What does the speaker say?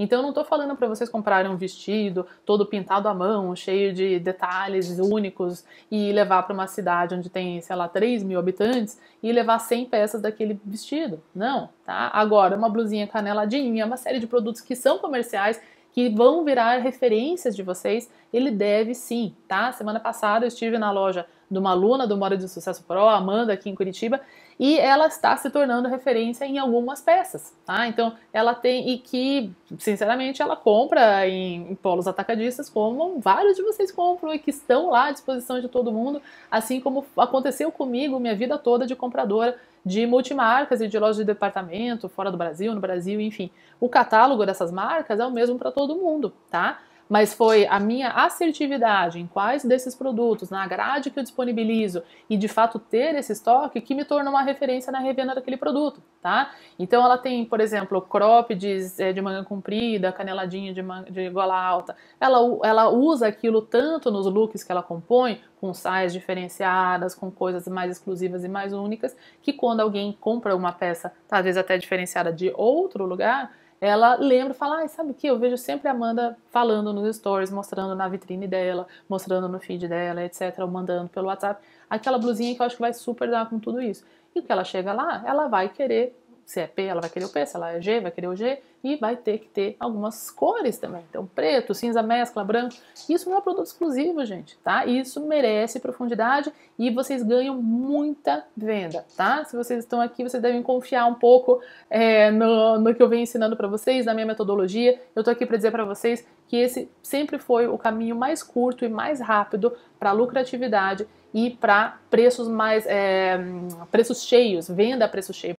Então eu não estou falando para vocês comprarem um vestido todo pintado à mão, cheio de detalhes únicos e levar para uma cidade onde tem, sei lá, 3 mil habitantes e levar 100 peças daquele vestido. Não, tá? Agora, uma blusinha caneladinha, uma série de produtos que são comerciais que vão virar referências de vocês, ele deve sim, tá? Semana passada eu estive na loja de uma aluna do Moda de Sucesso Pro, Amanda, aqui em Curitiba, e ela está se tornando referência em algumas peças, tá? Então, ela tem, e que, sinceramente, ela compra em, em polos atacadistas, como vários de vocês compram e que estão lá à disposição de todo mundo, assim como aconteceu comigo minha vida toda de compradora de multimarcas e de lojas de departamento, fora do Brasil, no Brasil, enfim. O catálogo dessas marcas é o mesmo para todo mundo, tá? mas foi a minha assertividade em quais desses produtos, na grade que eu disponibilizo e de fato ter esse estoque que me torna uma referência na revenda daquele produto, tá? Então ela tem, por exemplo, cropped é, de manga comprida, caneladinha de, manga, de gola alta. Ela, ela usa aquilo tanto nos looks que ela compõe, com saias diferenciadas, com coisas mais exclusivas e mais únicas, que quando alguém compra uma peça, talvez tá, até diferenciada de outro lugar, ela lembra e fala: ah, sabe o que? Eu vejo sempre a Amanda falando nos stories, mostrando na vitrine dela, mostrando no feed dela, etc., ou mandando pelo WhatsApp. Aquela blusinha que eu acho que vai super dar com tudo isso. E que ela chega lá, ela vai querer se é P, ela vai querer o P, se ela é G, vai querer o G, e vai ter que ter algumas cores também. Então, preto, cinza mescla, branco. Isso não é produto exclusivo, gente, tá? Isso merece profundidade e vocês ganham muita venda, tá? Se vocês estão aqui, vocês devem confiar um pouco é, no, no que eu venho ensinando para vocês, na minha metodologia. Eu tô aqui para dizer para vocês que esse sempre foi o caminho mais curto e mais rápido para lucratividade e para preços mais é, preços cheios, venda a preço cheio.